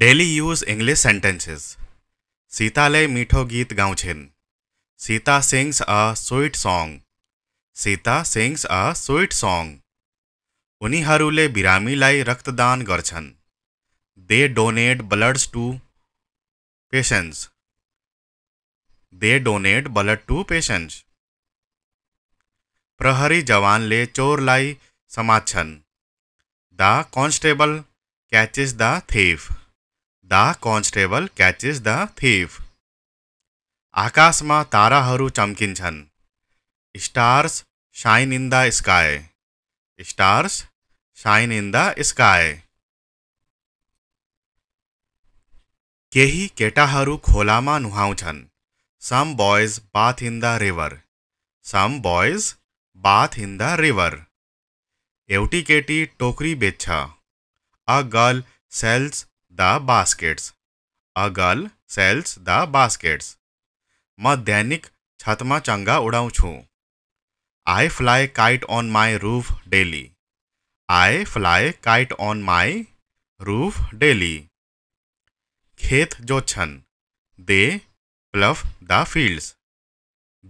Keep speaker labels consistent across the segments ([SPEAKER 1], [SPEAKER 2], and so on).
[SPEAKER 1] Daily use English sentences Sita ले मीठो गीत गाँव छिन Sita sings a sweet song Sita sings a sweet song उनीहरूले बिरामीलाई रक्तदान गर्छन् they donate bloods to patients they donate blood to patients प्रहरी जवानले चोरलाई समात्छन् the constable catches the thief the constable catches the thief आकाशमा ताराहरू चम्किन्छन् stars shine in the sky stars shine in the sky केही केटाहरू खोलामा नुहाउँछन् some boys bath in the river some boys bath in the river एउटी केटी टोकरी बेच्छ a girl sells the baskets a girl sells the baskets म दैनिक छतमा चंगा उडाउँछु I fly kite on my roof daily I fly kite on my roof daily खेत जो छन they plough the fields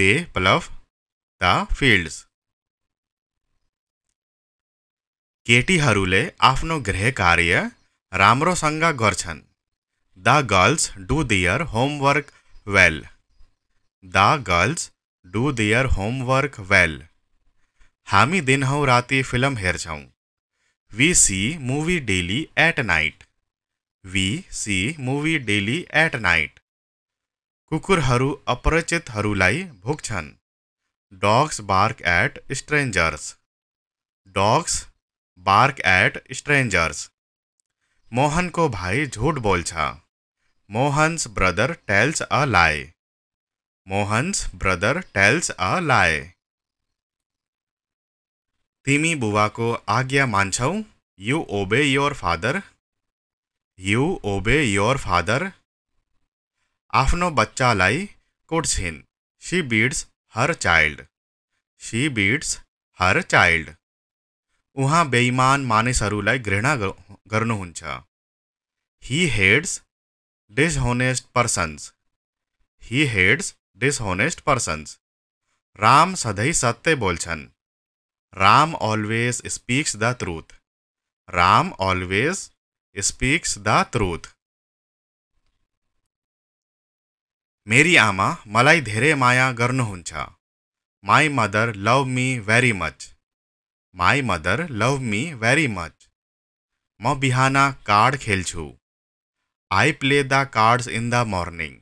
[SPEAKER 1] they plough the fields केटीहरूले आफ्नो गृह कार्य राम्रोसँग the girls do their homework well the girls do their homework well हमी दिनहौँ राति फिल्म हे we see movie daily at night we see movie daily at night कुकुर अपरिचित भुक्छन् dogs bark at strangers dogs bark at strangers Mohan को भाई झूठ बोल्छ मोहन्स ब्रदर टेल्स अ लाए मोहन्स ब्रदर टेल्स अ लाए तिमी को आज्ञा मान्छौ you obey your father you obey your father आफ्नो बच्चालाई कोट्छिन् she beats her child she beats her child उहाँ बेइमान मानिसहरूलाई घृणा गर्नुहुन्छ he hates dishonest persons he hates dishonest persons Ram सधैँ सत्य बोल्छन् Ram always speaks the truth Ram always speaks the truth मेरी आमा मलाई धेरै माया गर्नुहुन्छ my mother love me very much my mother love me very much म बिहान कार्ड खेल्छु I play the cards in the morning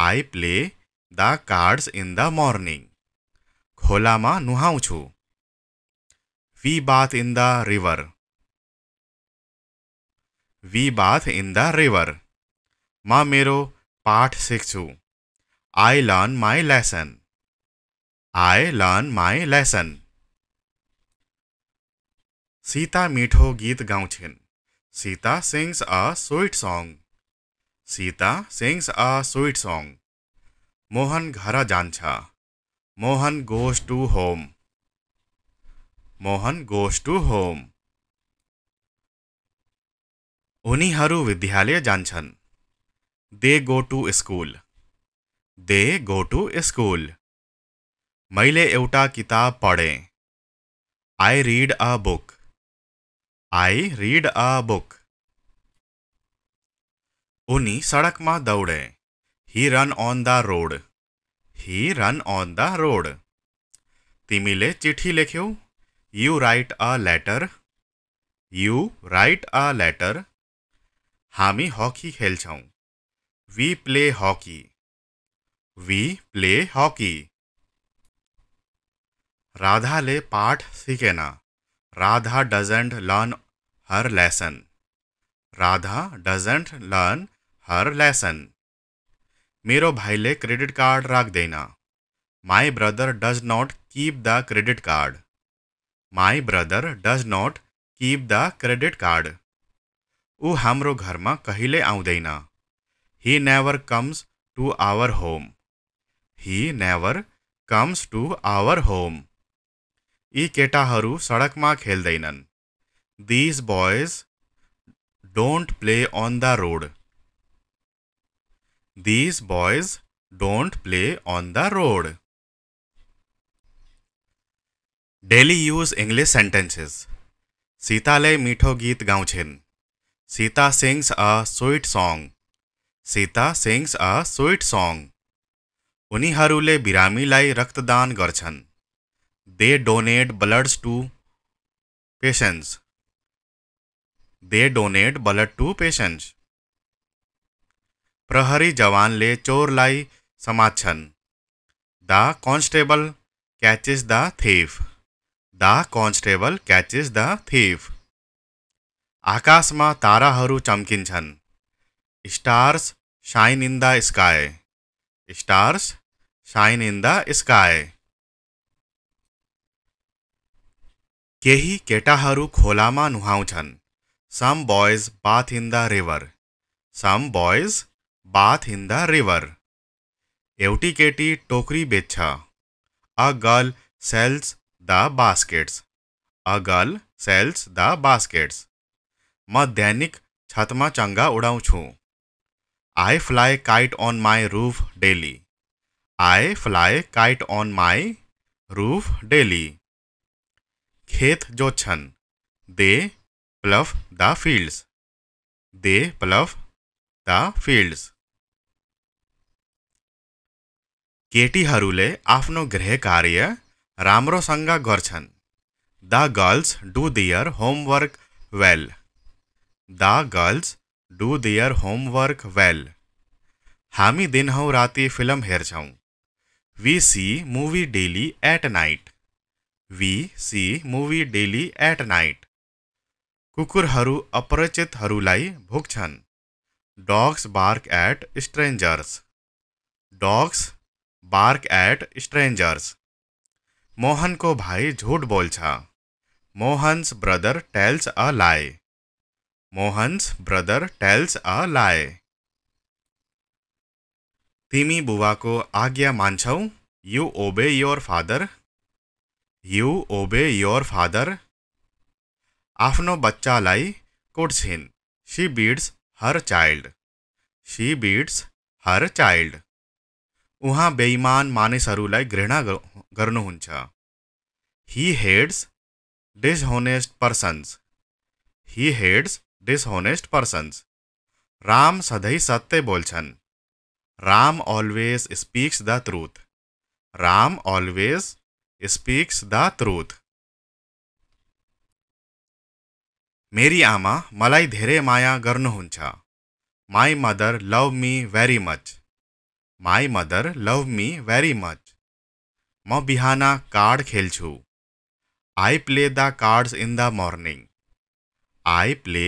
[SPEAKER 1] I play the cards in the morning खोला में नुहाउँछु we bath in the river we bath in the river म मेरो पाठ सिक्छु I learn my lesson I learn my lesson Sita मीठो गीत गाउछिन् Sita sings a sweet song Sita sings a sweet song Mohan घर जान्छ Mohan goes to home Mohan goes to home उनीहरू विद्यालय जान्छन् they go to school they go to school मैले एउटा किताब पढेँ I read a book I read a book उनी सड़क में दौड़े he run on the road he run on the road तिमी चिट्ठी लेख्यो you write a letter you write a letter हामी हॉकी खेल we play hockey we play hockey Radha ले पाठ सीखेन Radha doesn't learn her lesson Radha doesn't learn her lesson मेरो भाईले क्रेडिट कार्ड राख देना my brother does not keep the credit card my brother does not keep the credit card ऊ हाम्रो घरमा कहिले आउँदैन he never comes to our home he never comes to our home यी केटाहरू सडकमा खेल्दैनन् These boys don't play on the road. These boys don't play on the road. Daily use English sentences. Sita le મીઠો ગીત Sita sings a sweet song. Sita sings a sweet song. birami बिरामीलाई रक्तदान garchan. They donate bloods to patients. They donate blood to patients प्रहरी जवान ले चोर लाई समाचन the constable catches the thief the constable catches the thief thief आकाशमा ताराहरू चम्किन्छन् stars shine in the sky stars shine in the sky केही केटाहरू खोलामा नुहाउँछन् some boys bath in the river some boys bath in the river एवटी केटी टोकरी बेच्छा a girl sells the baskets a girl sells the baskets म दैनिक छतमा उड़ाऊ छू I fly kite on my roof daily I fly kite on my roof daily खेत जोत्छन् दे plough the fields. They plough the fields. केटीहरूले आफ्नो गृह कार्य राम्रोसँग गर्छन् the girls do their homework well the girls do their homework well हामी दिनहौँ राति फिल्म हेर्छौँ we see movie daily at night we see movie daily at night कुकुर अपरिचित भुक्छन् dogs bark at strangers dogs bark at strangers को भाई झूठ बोल मोहन्स ब्रदर टेल्स अ लाए मोहन्स ब्रदर टेल्स अ लाए तिमी को आज्ञा मौ you obey your father you obey your father आपने बच्चा कोर्छिन् she beats her child she beats her child उहाँ बेईमान मानसर घृणा करूँ he hates dishonest persons he hates dishonest persons Ram सदैं सत्य बोल्छन् Ram always speaks the truth Ram always speaks the truth मेरी आमा मलाई धेरै माया गर्नुहुन्छ माई मदर लभ मी भेरी मच माई मदर लभ मी भेरी मच म बिहान कार्ड खेल्छु I play the cards in the morning I play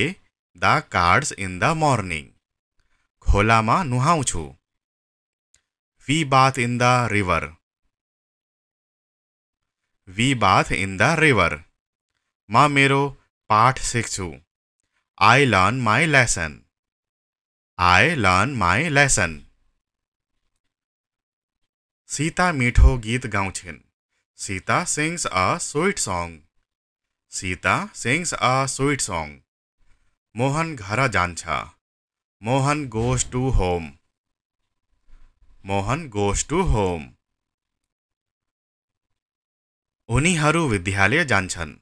[SPEAKER 1] the cards in the morning खोलामा नुहाउँछु we bath in the river we bath in the river म मेरो Part 6 I learn my lesson I learn my lesson Sita मीठो गीत गाउछिन Sita sings a sweet song Sita sings a sweet song Mohan घर जान्छ Mohan goes to home Mohan goes to home उनीहरू विद्यालय जान्छन्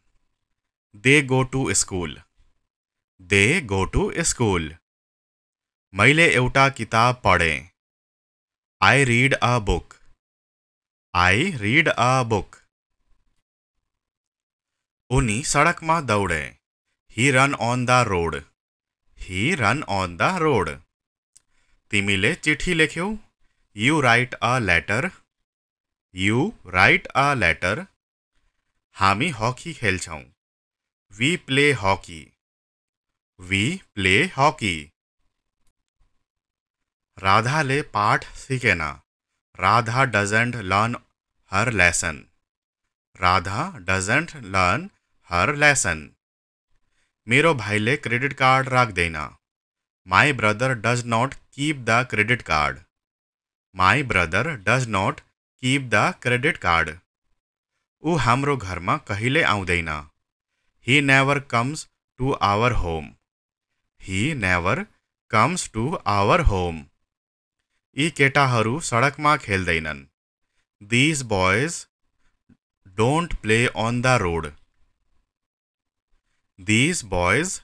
[SPEAKER 1] they go to school they go to school मैले एउटा किताब पढ़े I read a book I read a book उनी में दौडे he run on the road he run on the road तिमी चिट्ठी लेख्यौ you write a letter you write a letter हामी हकी खेल्छौं we play hockey we play hockey Radha ले पाठ सीखे ना Radha doesn't learn her lesson Radha doesn't learn her lesson मेरो भाईले क्रेडिट कार्ड राख देना my brother does not keep the credit card my brother does not keep the credit card ऊ हाम्रो घरमा कहिले आउँदैन He never comes to our home. He never comes to our home. यी केटाहरू सडकमा खेल्दैनन् these boys don't play on the road these boys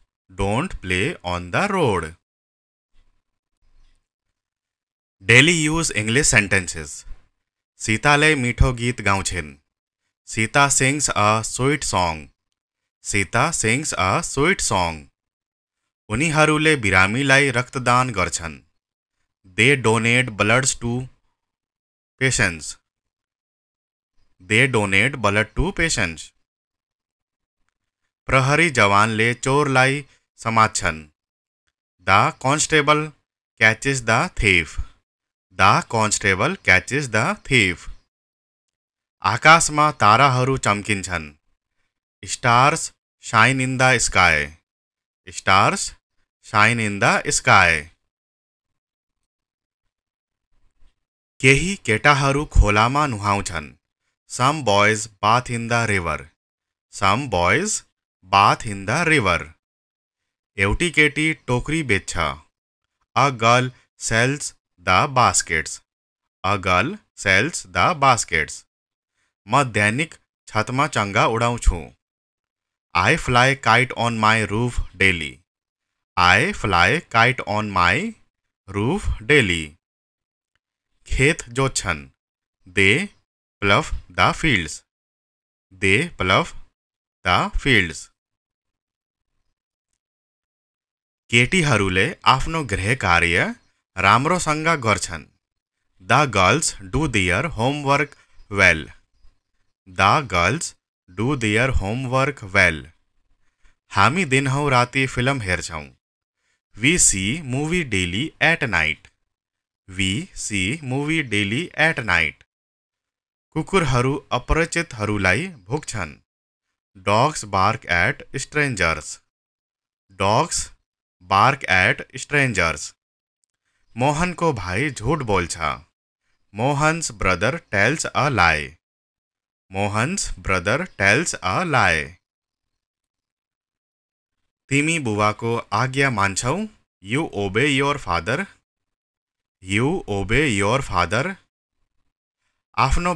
[SPEAKER 1] don't play on the road daily use English sentences सीताले मिठो गीत गाउँछिन् Sita sings a sweet song Sita sings a sweet सङ उनीहरूले बिरामीलाई रक्तदान गर्छन् they donate bloods to patients they donate blood to patients प्रहरी जवान ले चोर लाई समात्छन् the constable catches the thief the constable catches the thief thief आकाशमा ताराहरू चम्किन्छन् stars shine in the sky stars shine in the sky केही केटाहरू खोलामा नुहाउँछन् some boys bath in the river some boys bath in the river एउटी केटी टोकरी बेच्छ a girl sells the baskets a girl sells the baskets म दैनिक छतमा चङ्गा उडाउँछु I fly kite on my roof daily I fly kite on my roof daily खेत जो छन they plough the fields they plough the fields केटीहरूले आफ्नो गृह कार्य राम्रोसँग गर्छन् the girls do their homework well the girls do their homework well हामी दिन हौ राति फिल्म हेर्छौँ we see movie daily at night we see movie daily at night कुकुरहरू अपरिचितहरूलाई भुक्छन् dogs bark at strangers dogs bark at strangers मोहनको भाइ झुट बोल्छ Mohan's brother tells a lie Mohan's brother tells a lie तिमी को आज्ञा मौ you obey your father you obey your father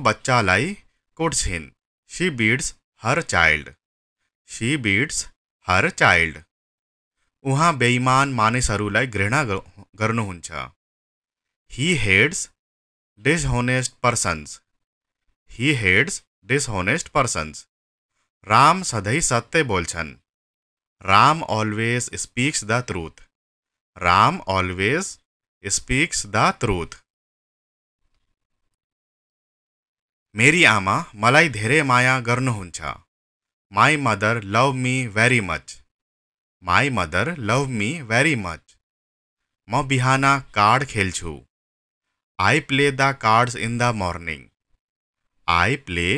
[SPEAKER 1] बच्चा लाई कोट्छिन् she beats her child she beats her child उहाँ बेईमान मानिसहरूलाई घृणा गर्नुहुन्छ hates dishonest persons he hates dishonest persons Ram सदै सत्य बोल्छन् Ram always speaks the truth Ram always speaks the truth मेरी आमा मलाई धेरै माया गर्नुहुन्छ my mother love me very much my mother love me very much म बिहान कार्ड खेल्छु I play the cards in the morning I play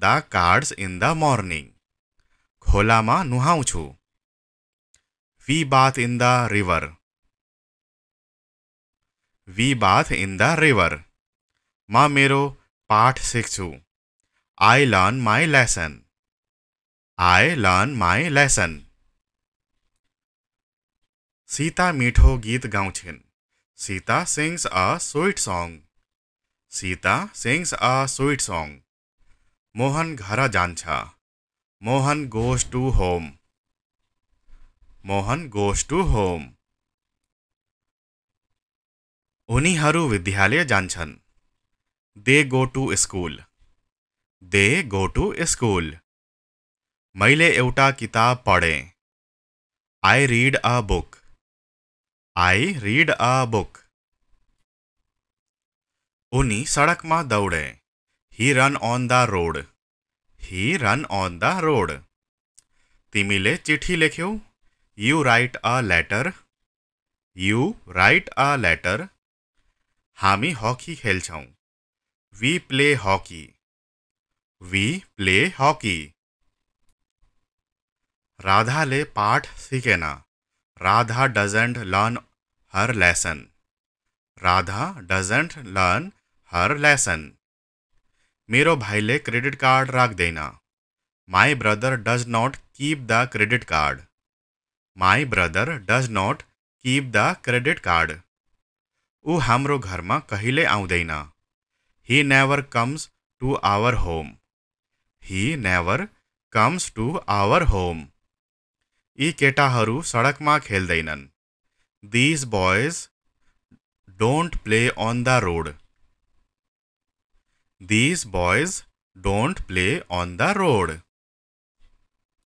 [SPEAKER 1] the cards in the morning में नुहाँ छु we bath in the river we bath in the river म मेरो पाठ सीख I learn my lesson I learn my lesson Sita मीठो गीत गाउँछिन् Sita sings a sweet song Sita sings a sweet song Mohan घर जान्छ Mohan goes to home Mohan goes to home उनीहरू विद्यालय जान्छन् they go to school they go to school मैले एउटा किताब पढेँ I read a book I read a book उनी सडकमा दौडे he run on the road he run on the road तिमीले चिठी लेख्यौ you write a letter you write a letter हामी हकी खेल्छौँ we play hockey we play hockey राधाले पाठ सिकेन Radha doesn't learn her lesson Radha doesn't learn her lesson मेरो भाईले क्रेडिट कार्ड राख्दैन my brother does not keep the credit card my brother does not keep the credit card ऊ हाम्रो घरमा कहिले आउँदैन he never comes to our home he never comes to our home यी केटाहरू सडकमा खेल्दैनन् these boys don't play on the road These boys don't play on the road.